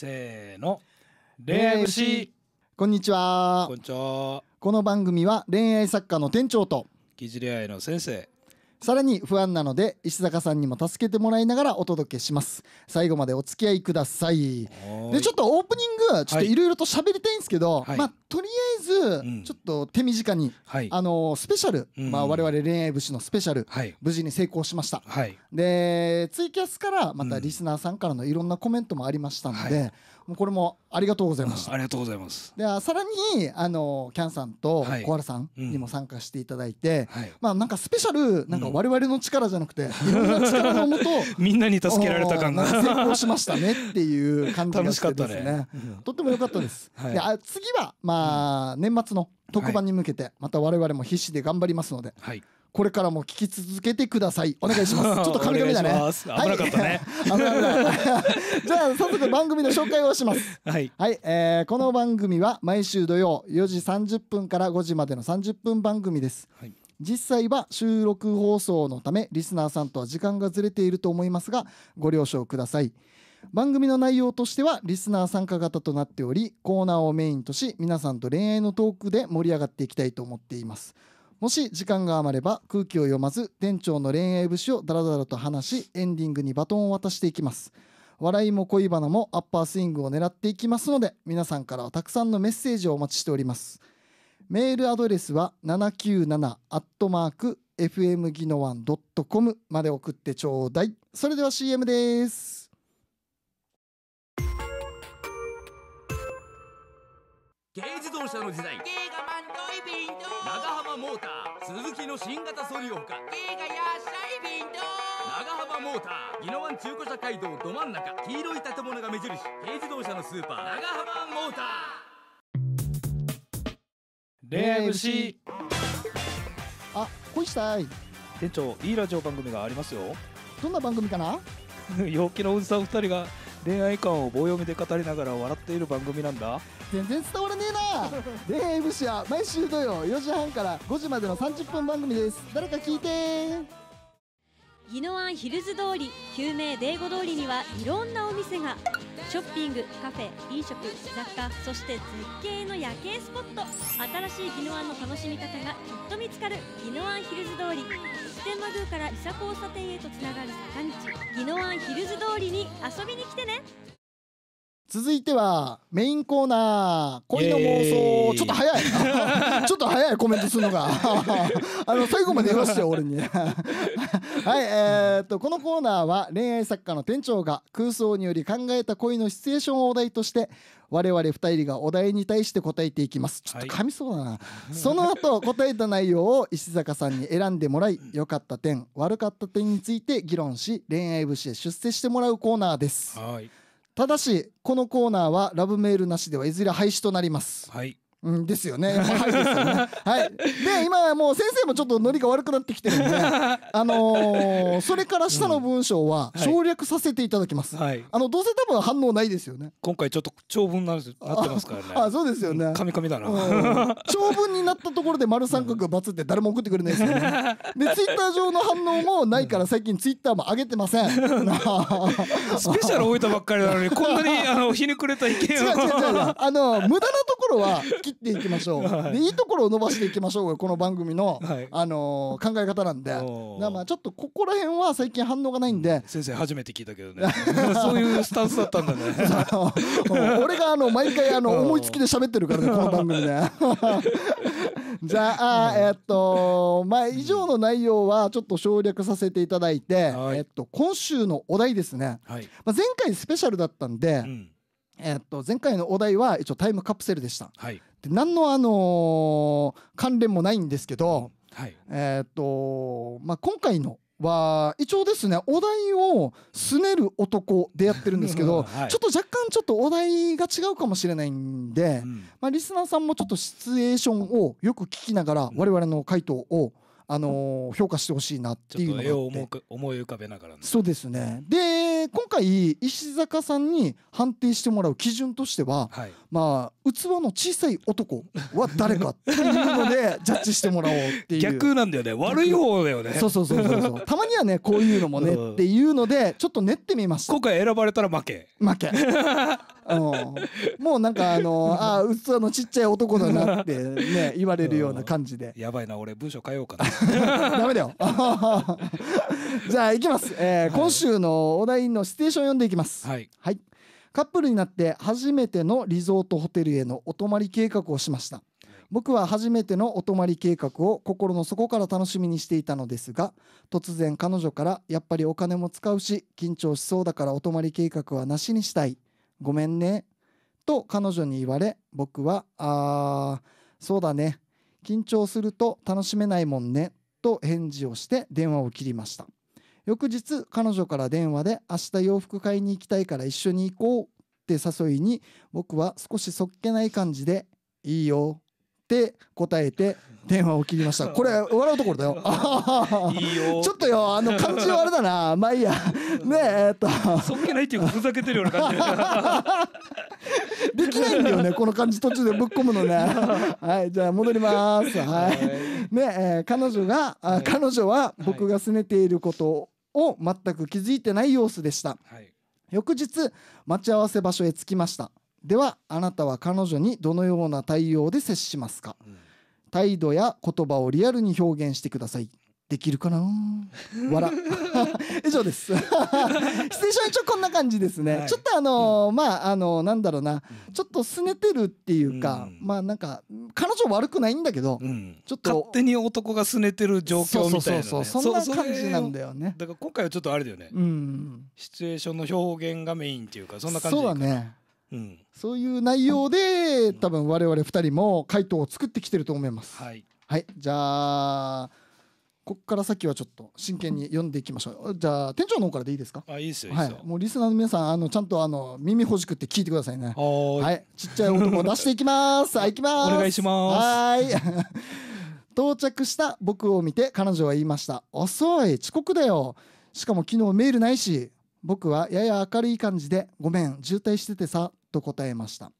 せーの恋愛節こんにちはこんにちはこの番組は恋愛作家の店長と疑似恋愛の先生さらに不安なので石坂さんにも助けてもらいながらお届けします最後までお付き合いくださいでちょっとオープニングちょっといろいろと喋りたいんですけど、はい、まあとりあえず、ちょっと手短に、はい、あのスペシャル、うん、まあ、我々恋愛節のスペシャル、はい、無事に成功しました、はい、でツイキャスからまたリスナーさんからのいろんなコメントもありましたので、もうこれもありがとうございました、うん、ありがとうございますでさらにあのキャンさんと小原さんにも参加していただいて、うん、まあなんかスペシャルなんか我々の力じゃなくて、いろんな力のもと みんなに助けられた感が 成功しましたねっていう感じがしてですね、ね、とっても良かったです、であ次はまあまあ、年末の特番に向けて、また我々も必死で頑張りますので、はい、これからも聞き続けてください。お願いします。ちょっと神々だね。危なかったね。は い、じゃあ早速番組の紹介をします。はい。はい、えー、この番組は毎週土曜4時30分から5時までの30分番組です。はい。実際は収録放送のためリスナーさんとは時間がずれていると思いますがご了承ください番組の内容としてはリスナー参加型となっておりコーナーをメインとし皆さんと恋愛のトークで盛り上がっていきたいと思っていますもし時間が余れば空気を読まず店長の恋愛節をダラダラと話しエンディングにバトンを渡していきます笑いも恋バナもアッパースイングを狙っていきますので皆さんからはたくさんのメッセージをお待ちしておりますメールアドレスは797アットマーク fmgino1.com まで送ってちょうだいそれでは CM です商の時代長浜モーター鈴木の新型ソリオほか長浜モーター宜野湾中古車街道ど真ん中黄色い建物が目印軽自動車のスーパー長浜モーター恋愛虫あ恋したい店長いいラジオ番組がありますよどんな番組かな陽気のおじさん2人が恋愛観を棒読みで語りながら笑っている番組なんだ全然伝わらねえな恋愛物資は毎週土曜4時半から5時までの30分番組です誰か聞いて宜野湾ヒルズ通り救命デーゴ通りにはいろんなお店がショッピングカフェ飲食雑貨そして絶景の夜景スポット新しい宜野湾の楽しみ方がきっと見つかる宜野湾ヒルズ通り普天満宮から伊佐交差点へとつながる坂道宜野湾ヒルズ通りに遊びに来てね続いてはメインコーナー恋の妄想ちょっと早い ちょっと早いコメントするのが あの最後まで言わして俺に はいえー、っとこのコーナーは恋愛作家の店長が空想により考えた恋のシチュエーションをお題として我々2人がお題に対して答えていきますちょっと噛みそうだな、はい、その後答えた内容を石坂さんに選んでもらい良かった点悪かった点について議論し恋愛節へ出世してもらうコーナーですはいただしこのコーナーはラブメールなしではいずれ廃止となりますはいうん ですよね。はい、ですはい。で、今もう先生もちょっとノリが悪くなってきてるんで、あのー、それから下の文章は省略させていただきます。うんはい、あの、どうせ多分反応ないですよね。今回ちょっと長文なってますからね。あそうですよね。カミカミだな、長文になったところで丸三角バツって誰も送ってくれないですよね。で、ツイッター上の反応もないから最近ツイッターも上げてません。スペシャル置いたばっかりなのに、こんなにあのひねくれた意見を。違う違う違う。あの、無駄なところは、切っていきましょう、はい、でいいところを伸ばしていきましょうがこの番組の、はい、あのー、考え方なんでだまあちょっとここら辺は最近反応がないんで先生初めて聞いたけどね そういうスタンスだったんだね 俺があの毎回あの思いつきで喋ってるからねこの番組で。じゃあ、えっと、まあ、以上の内容はちょっと省略させていただいて、えっと、今週のお題ですね。はい、まあ、前回スペシャルだったんで、うん、えっと、前回のお題は一応タイムカプセルでした。はい、で何の、あのー、関連もないんですけど、はい、えっ、ー、と、まあ、今回のは一応ですねお題を「すねる男」でやってるんですけど はい、ちょっと若干ちょっとお題が違うかもしれないんで、うん、まあ、リスナーさんもちょっとシチュエーションをよく聞きながら我々の回答を、うんあの評価してほしいなっていうのを思い浮かべながら、ね、そうですねで今回石坂さんに判定してもらう基準としては、はい、まあ器の小さい男は誰かっていうので ジャッジしてもらおうっていう逆なんだよね悪い方だよねそうそうそうそうそうたまにはねこういうのもねっていうのでちょっと練ってみました今回選ばれたら負け負け うん、もうなんかあのー、ああ器のちっちゃい男だなってね 言われるような感じで、やばいな俺文章変えようかな ダメだよ じゃあいきます、えー、はい、今週のお題のシチュエーション読んでいきますはい、はい、カップルになって初めてのリゾートホテルへのお泊まり計画をしました僕は初めてのお泊まり計画を心の底から楽しみにしていたのですが突然彼女からやっぱりお金も使うし緊張しそうだからお泊まり計画はなしにしたいごめんね」と彼女に言われ僕は「あーそうだね緊張すると楽しめないもんね」と返事をして電話を切りました翌日彼女から電話で「明日洋服買いに行きたいから一緒に行こう」って誘いに僕は少しそっけない感じで「いいよって答えて電話を切りました。これ笑うところだよ。いいよちょっとよあの感じはあれだな。まあいいや。ねえっと。そっけないっていうかふざけてるような感じ。できないんだよねこの感じ途中でぶっ込むのね。はいじゃあ戻ります。はい。ねえー、彼女が、はい、彼女は僕が拗ねていることを全く気づいてない様子でした。はい、翌日待ち合わせ場所へ着きました。ではあなたは彼女にどのような対応で接しますか、うん、態度や言葉をリアルに表現してくださいできるかな笑 以上です シチュエーシこんな感じですね、はい、ちょっとあのーまああのー、なんだろうな、うん、ちょっと拗ねてるっていうか、うん、まあなんか彼女悪くないんだけど、ちょっと勝手に男が拗ねてる状況みたいな、ね、そうそうそんな感じなんだよねだから今回はちょっとあれだよね、シチュエーションの表現がメインっていうかそんな感じそうだねうん、そういう内容で、多分我々2人も回答を作ってきてると思います。はい、はい、じゃあここから先はちょっと真剣に読んでいきましょう。じゃあ店長の方からでいいですか。あいいですよ。はい。もうリスナーの皆さんあのちゃんとあの耳ほじくって聞いてくださいね。はい。ちっちゃい男を出していきます。はい、行きます。お願いします。はい。到着した僕を見て彼女は言いました。遅い遅刻だよ。しかも昨日メールないし。僕はやや明るい感じでごめん渋滞しててさと答えました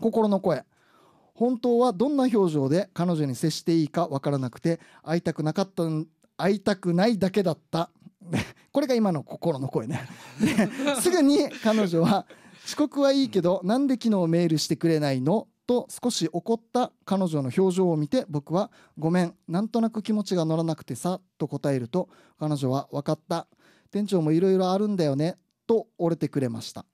心の声本当はどんな表情で彼女に接していいかわからなくて会いたくなかった会いたくないだけだった これが今の心の声ねすぐに彼女は「遅刻はいいけどなんで昨日メールしてくれないの?」と少し怒った彼女の表情を見て僕は「ごめんなんとなく気持ちが乗らなくてさ」と答えると彼女は「分かった店長もいろいろあるんだよね」と折れてくれました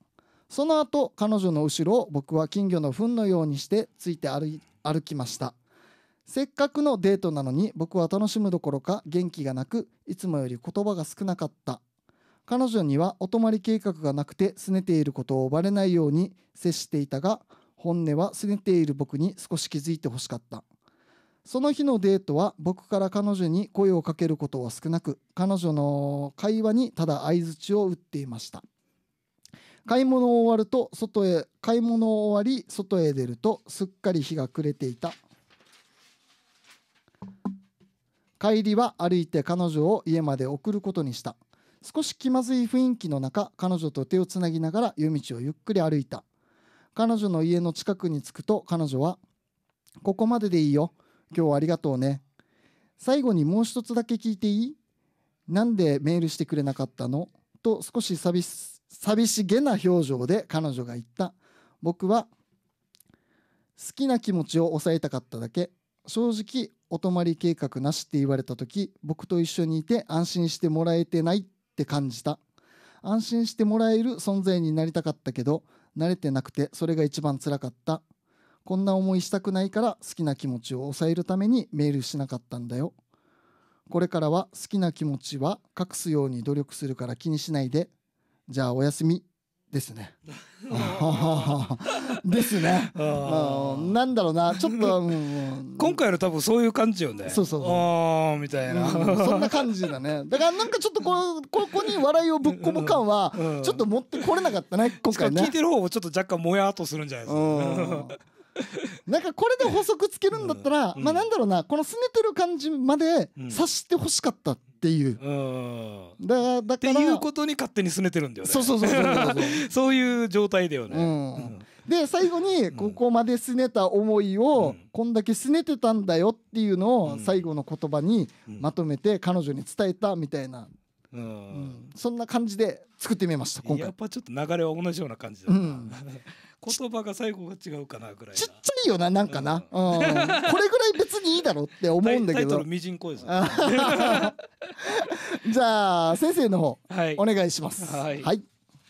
その後彼女の後ろを僕は金魚の糞のようにしてついて歩きましたせっかくのデートなのに僕は楽しむどころか元気がなくいつもより言葉が少なかった彼女にはお泊まり計画がなくて拗ねていることをバレないように接していたが本音は拗ねている僕に少し気づいてほしかったその日のデートは僕から彼女に声をかけることは少なく彼女の会話にただ相づちを打っていました買い物を終わると外へ買い物を終わり外へ出るとすっかり日が暮れていた帰りは歩いて彼女を家まで送ることにした少し気まずい雰囲気の中彼女と手をつなぎながら夜道をゆっくり歩いた彼女の家の近くに着くと彼女は「ここまででいいよ今日はありがとうね最後にもう一つだけ聞いていいなんでメールしてくれなかったの?」と少し寂し寂しげな表情で彼女が言った僕は好きな気持ちを抑えたかっただけ正直お泊まり計画なしって言われた時僕と一緒にいて安心してもらえてないって感じた安心してもらえる存在になりたかったけど慣れてなくてそれが一番つらかったこんな思いしたくないから好きな気持ちを抑えるためにメールしなかったんだよこれからは好きな気持ちは隠すように努力するから気にしないでじゃあおやすみですね。ですね。なんだろうな、ちょっと、今回の多分そういう感じよね。そうそうそう。みたいな、そんな感じだね。だからなんかちょっとこここに笑いをぶっ込む感はちょっと持ってこれなかったね。今回ね。聞いてる方もちょっと若干もやっとするんじゃないですか。なんかこれで補足つけるんだったら、まあなんだろうなこの拗ねてる感じまで察してほしかったっていう。うん、だだからっていうことに勝手に拗ねてるんだよね。そうそうそうそうそうそう いう状態だよね。うん、で最後にここまで拗ねた思いを、こんだけ拗ねてたんだよっていうのを最後の言葉にまとめて彼女に伝えたみたいな。うん、そんな感じで作ってみました今回やっぱちょっと流れは同じような感じだな、うん言葉が最後が違うかなぐらいちっちゃいよななんかな、うん、うん、これぐらい別にいいだろうって思うんだけど じゃあ先生の方、はい、お願いしますはい、はい、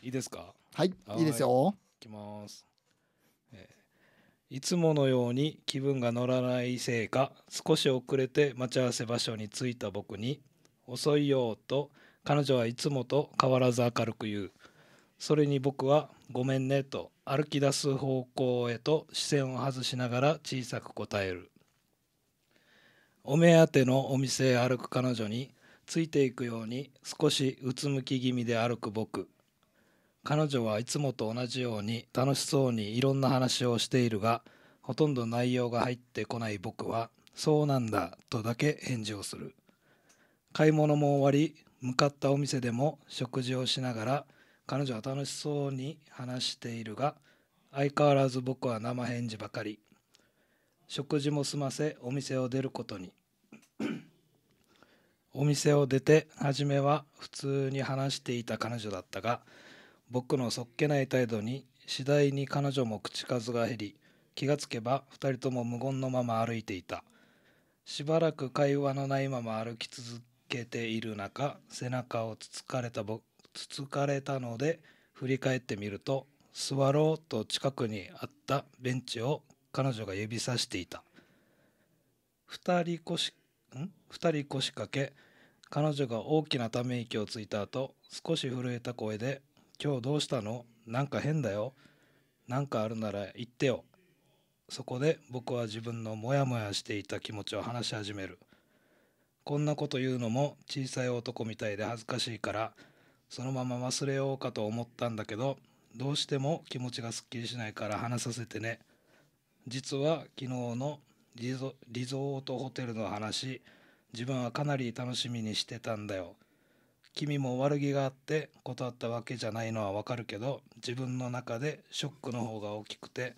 いいですかはいいいですよいきます、えー、いつものように気分が乗らないせいか少し遅れて待ち合わせ場所に着いた僕に「遅いよ」と彼女はいつもと変わらず明るく言うそれに僕は「ごめんね」と歩き出す方向へと視線を外しながら小さく答えるお目当てのお店へ歩く彼女についていくように少しうつむき気味で歩く僕彼女はいつもと同じように楽しそうにいろんな話をしているがほとんど内容が入ってこない僕は「そうなんだ」とだけ返事をする買い物も終わり向かったお店でも食事をしながら彼女は楽しそうに話しているが相変わらず僕は生返事ばかり食事も済ませお店を出ることに お店を出て初めは普通に話していた彼女だったが僕のそっけない態度に次第に彼女も口数が減り気がつけば2人とも無言のまま歩いていたしばらく会話のないまま歩き続けている中背中をつつかれた僕つつかれたので振り返ってみると座ろうと近くにあったベンチを彼女が指さしていた2人腰ん2人腰掛け彼女が大きなため息をついた後少し震えた声で「今日どうしたのなんか変だよなんかあるなら言ってよ」そこで僕は自分のモヤモヤしていた気持ちを話し始めるこんなこと言うのも小さい男みたいで恥ずかしいからそのまま忘れようかと思ったんだけどどうしても気持ちがすっきりしないから話させてね実は昨日のリゾートホテルの話自分はかなり楽しみにしてたんだよ君も悪気があって断ったわけじゃないのはわかるけど自分の中でショックの方が大きくて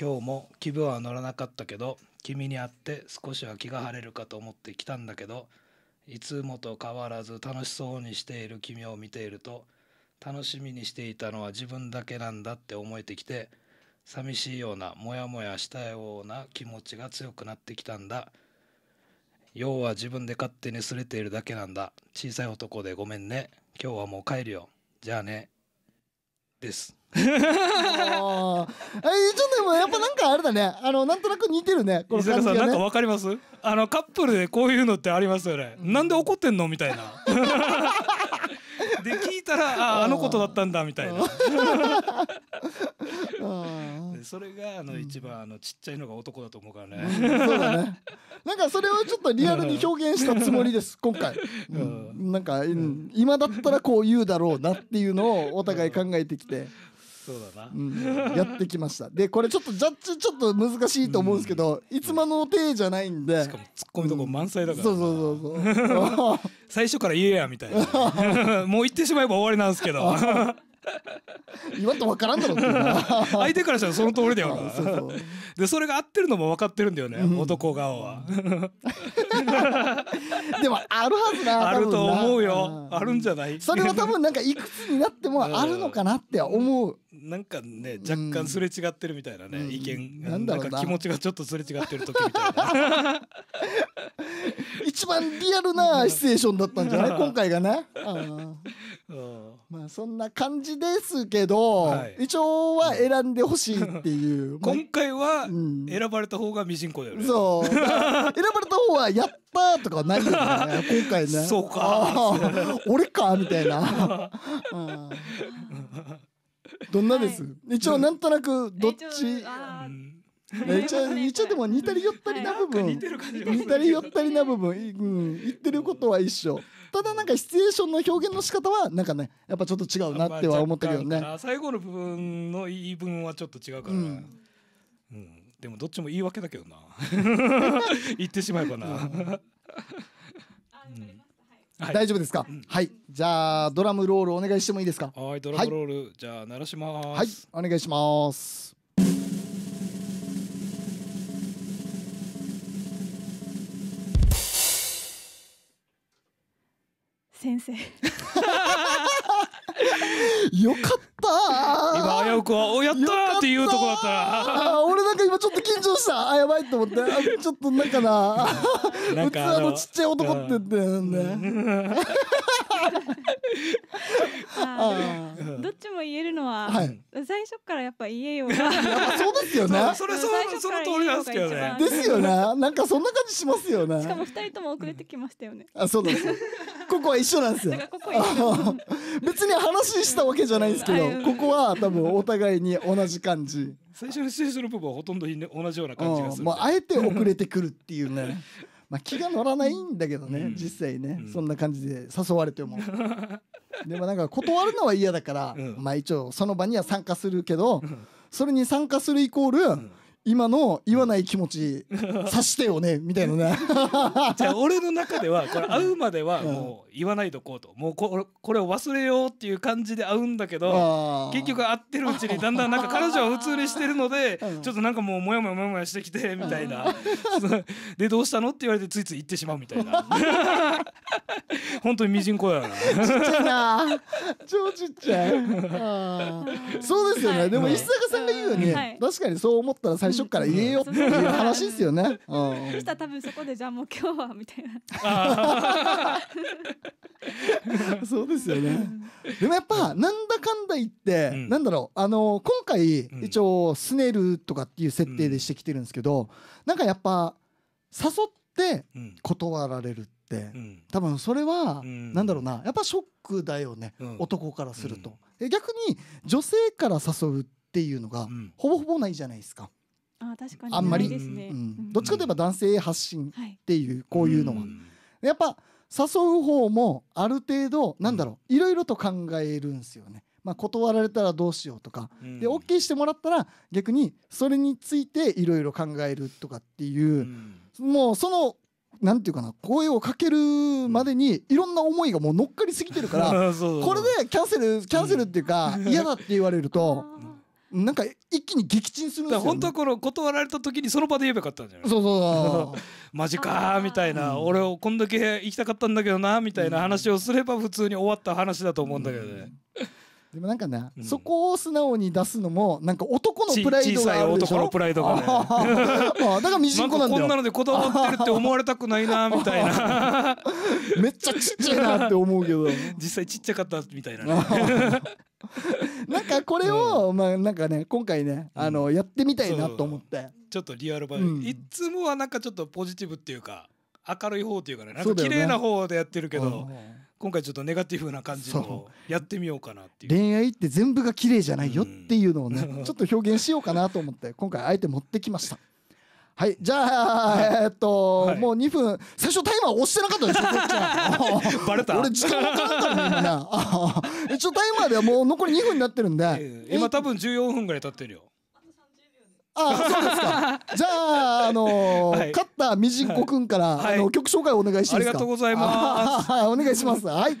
今日も気分は乗らなかったけど君に会って少しは気が晴れるかと思って来たんだけどいつもと変わらず楽しそうにしている君を見ていると楽しみにしていたのは自分だけなんだって思えてきて寂しいようなモヤモヤしたような気持ちが強くなってきたんだ要は自分で勝手にすれているだけなんだ小さい男でごめんね今日はもう帰るよじゃあねですえちょっとやっぱなんかあれだねあのなんとなく似てるねこの感じが、なんかわかりますあのカップルでこういうのってありますよね、うん、なんで怒ってんのみたいな で聞いたらああのことだったんだみたいなそれがあの一番あのちっちゃいのが男だと思うからね、そうだねなんかそれをちょっとリアルに表現したつもりです 今回、うんなんか、今だったらこう言うだろうなっていうのをお互い考えてきて、そうだな、うん、やってきましたでこれちょっとジャッジちょっと難しいと思うんですけど、うん、いつもの手じゃないんでしかもツッコミとこ満載だから、うん、そうそうそうそう 最初から言えやみたいな もう言ってしまえば終わりなんですけど言わんと分からんだろ 相手からしたらその通りだよな でそれが合ってるのも分かってるんだよね、うん、男顔は でもあるはずなあると思うよあるんじゃないそれは多分なんかいくつになってもあるのかなって思うなんかね若干すれ違ってるみたいなね、うん、意見なんだろうな気持ちがちょっとすれ違ってる時みたいな一番リアルなシチュエーションだったんじゃない 今回がねまあそんな感じですけど、はい、一応は選んでほしいっていう 今回は選ばれた方がミジンコだよね、そう 選ばれた方はやったとかないよね今回ねそうか俺かみたいな どんなです、はい、一応なんとなくどっち一応一応でも似たり寄ったりな部分、はい、似たり寄ったりな部分、うん、言ってることは一緒ただなんかシチュエーションの表現の仕方はなんかねやっぱちょっと違うなっては思ったけどね、まあ、最後の部分の言い分はちょっと違うから、うん、うん、でもどっちも言い訳だけどな 言ってしまえばな、うんはい、大丈夫ですか、はいじゃあドラムロールお願いしてもいいですかはいドラムロール、はい、じゃあ鳴らしますはいお願いします先生よかった今危うくは「おやった!」っていうとこだった俺なんか今ちょっと緊張したあやばいと思ってちょっとなんかな普通あのちっちゃい男って言ってんねどっちも言えるのは、はい最初からやっぱ言えよがそうですよね。それそのその通りなんですけどね。ですよね。なんかそんな感じしますよね。しかも二人とも遅れてきましたよね。あ、そうなんです ここは一緒なんですよ。ここ別に話したわけじゃないんですけど、ここは多分お互いに同じ感じ。最初のシチするの部分はほとんど同じような感じがする。あえて遅れてくるっていうね。まあ、気が乗らないんだけどね、うん、実際ね、うん、そんな感じで誘われてもでもなんか断るのは嫌だから、うん、まあ一応その場には参加するけど、それに参加するイコール、今の言わない気持ち察してよねみたいなね じゃあ俺の中ではこれ会うまではもう言わないとこうともうこれを忘れようっていう感じで会うんだけど結局会ってるうちにだんだんなんか彼女は普通にしてるのでちょっとなんかもうモヤモヤモヤモヤしてきてみたいな でどうしたのって言われてついつい言ってしまうみたいな 本当にみじんこやなちっちゃいな超ちっちゃいそうですよね、でも石坂さんが言うように、はい、確かにそう思ったら最最初から言えよっていう話ですよね。うん、そしたら多分そこでじゃあもう今日はみたいな。そうですよね。でもやっぱなんだかんだ言って、うん、なんだろうあの今回一応すねるとかっていう設定でしてきてるんですけど、うん、なんかやっぱ誘って断られるって、多分それは、うん、なんだろうなやっぱショックだよね、うん、男からすると、うん、逆に女性から誘うっていうのが、ほぼほぼないじゃないですか。あ確かにあんまり、ねうん、どっちかといえば男性発信っていう、はい、こういうのは。やっぱ誘う方もある程度なんだろういろいろと考えるんですよね。まあ、断られたらどうしようとか、うん、で OK してもらったら逆にそれについていろいろ考えるとかっていう、うん、もうそのなんていうかな声をかけるまでにいろんな思いがもう乗っかりすぎてるから これでキャンセルキャンセルっていうか嫌だって言われるとなんか一気に撃沈するんですよ、ね、本当はこの断られた時にその場で言えばよかったんじゃないそうそう マジかみたいな、うん、俺をこんだけ行きたかったんだけどなみたいな話をすれば普通に終わった話だと思うんだけどね、でもなんかね、うん、そこを素直に出すのもなんか男のプライドがあるでしょ小さい男のプライドがねだからみじんこなんだよこんなのでこだわってるって思われたくないなみたいな めっちゃちっちゃいなって思うけど実際ちっちゃかったみたいな、ね、なんかこれを、まあなんかね今回ね、あのやってみたいなと思って、うん、ちょっとリアルバイ、うん、いつもはなんかちょっとポジティブっていうか明るい方というかねなんか綺麗な方でやってるけど、ね、今回ちょっとネガティブな感じのやってみようかなっていう恋愛って全部が綺麗じゃないよっていうのをね、うん、ちょっと表現しようかなと思って今回あえて持ってきましたはいじゃあ、はい、えっと、はい、もう2分最初タイマー押してなかったですょ バレた俺時間かかったのみんな一応タイマーではもう残り2分になってるんで、今多分14分ぐらい経ってるよあそうですか。じゃあ、あのーはい勝ったみじんこくんから、はいあの曲紹介お願いしますか。ありがとうございますお願いします。はい。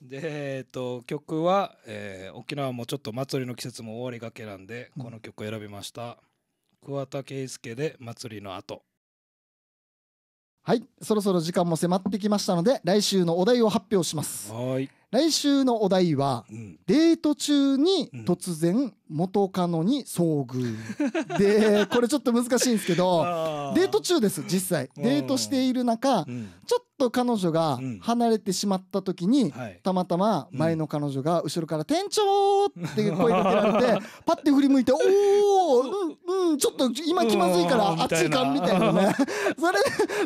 でえっと曲は、えー沖縄もちょっと祭りの季節も終わりがけなんでこの曲を選びました、桑田佳祐で「祭りの後はいそろそろ時間も迫ってきましたので来週のお題を発表しますはい来週のお題は、うん、デート中に突然元カノに遭遇、う ん、でこれちょっと難しいんですけどデート中です実際デートしている中、うん、ちょっと彼女が離れてしまった時に、たまたま前の彼女が後ろから「店長!」って声かけられて、パッて振り向いて「おお!」ちょっと今気まずいからあっち行かんみたいなね それ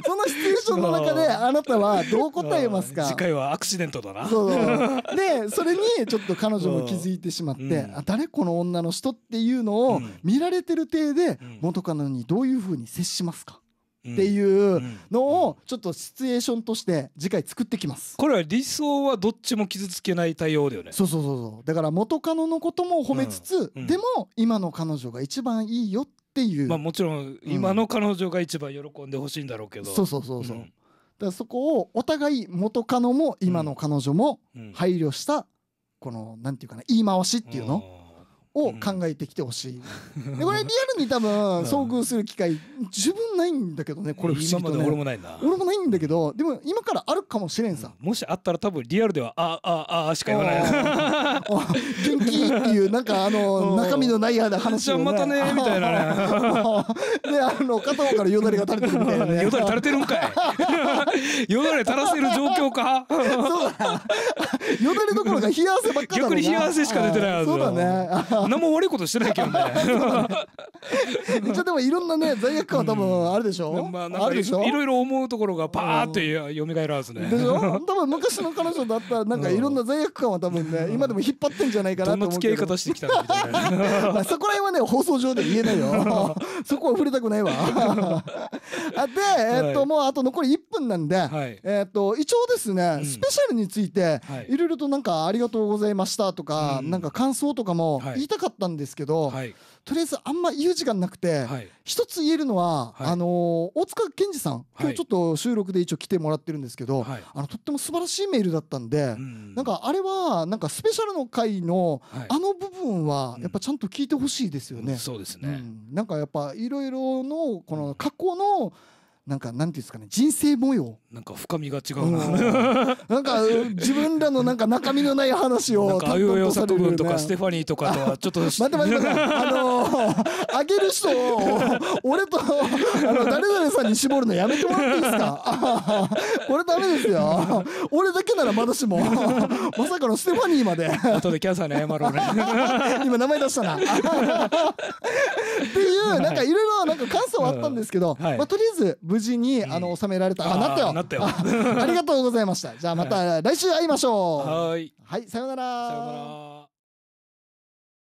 そのシチュエーションの中であなたはどう答えますか次回はアクシデントだなそうで それにちょっと彼女も気づいてしまって、うん、あ誰この女の人っていうのを見られてる体で元カノにどういうふうに接しますか、っていうのをちょっとシチュエーションとして次回作ってきますこれは理想はどっちも傷つけない対応だよねそうそうそうそうだから元カノのことも褒めつつ、うんうん、でも今の彼女が一番いいよっっていう、まあ、もちろん今の彼女が一番喜んでほしいんだろうけど、そうそうそうそう、うん、だからそこをお互い元カノも今の彼女も配慮したこのなんていうかな言い回しっていうの、を考えてきてほしい、う ん、でこれリアルに多分遭遇する機会十分ないんだけどねこれ不思議と、ね、今まで俺もないな俺もないんだけどでも今からあるかもしれんさ、うん、もしあったら多分リアルではあああしか言わない 元気っていうなんかあの中身のない話を、ね、じゃまたねみたいなね であの片方からよだれが垂れてるみたいなねよだれ垂れてるんかいよだれ垂らせる状況かそうだよだれどころか冷や汗ばっかり逆に冷や汗しか出てないそうだね何も悪いことしてないけどねちょでもいろんなね罪悪感は多分あるでしょ、うんまあ、あるでしょいろいろ思うところがパーっとよみがえらずねでしょ多分昔の彼女だったらなんかいろんな罪悪感は多分ね、今でも引っ張ってんじゃないかなと思うどんな付き合い方してきたみたいな、まあ、そこら辺はね放送上で言えないよ そこは触れたくないわ で、えっと、もうあと残り1分なんで、えっと、一応ですね、スペシャルについて、いろいろとなんかありがとうございましたとか、なんか感想とかも言いたかったんですけど、とりあえずあんま言う時間なくて、はい、一つ言えるのは、はい、あの大塚健二さん今日ちょっと収録で一応来てもらってるんですけど、はい、あのとっても素晴らしいメールだったんで、んなんかあれはなんかスペシャルの回の、あの部分はやっぱちゃんと聞いてほしいですよね。うん、そうですね、うん、なんかやっぱいろいろのこの過去の、うんなんかなんていうんですかね人生模様なんか深みが違うな、なんか自分らのなんか中身のない話をなあゆよさととかステファニーとかとはちょっと 待って待ってあのあげる人を俺とあの誰々さんに絞るのやめてもらっていいですかこれダメですよ俺だけならまだしもまさかのステファニーまで後でキャサに謝ろうね今名前出したなっていうなんかいろいろなんか感想はあったんですけど、まあとりあえず無事に、あの収められたあなったよなったよ ありがとうございましたじゃあまた来週会いましょうはいさようならさようなら